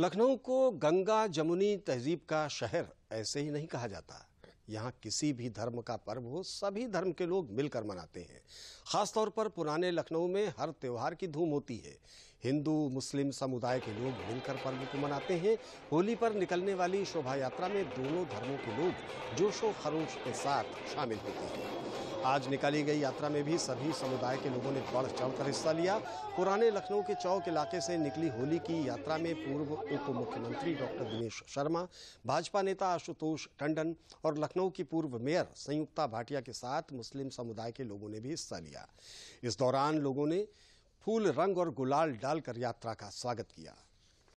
लखनऊ को गंगा जमुनी तहजीब का शहर ऐसे ही नहीं कहा जाता यहाँ किसी भी धर्म का पर्व हो सभी धर्म के लोग मिलकर मनाते हैं खासतौर पर पुराने लखनऊ में हर त्यौहार की धूम होती है हिंदू मुस्लिम समुदाय के लोग मिलकर पर्व को मनाते हैं होली पर निकलने वाली शोभा यात्रा में दोनों धर्मों के लोग जोशो खरोश के साथ शामिल होते हैं आज निकाली गई यात्रा में भी सभी समुदाय के लोगों ने बढ़ चढ़कर हिस्सा लिया पुराने लखनऊ के चौक इलाके से निकली होली की यात्रा में पूर्व उप मुख्यमंत्री डॉक्टर दिनेश शर्मा भाजपा नेता आशुतोष टंडन और लखनऊ की पूर्व मेयर संयुक्ता भाटिया के साथ मुस्लिम समुदाय के लोगों ने भी हिस्सा लिया इस दौरान लोगों ने फूल रंग और गुलाल डालकर यात्रा का स्वागत किया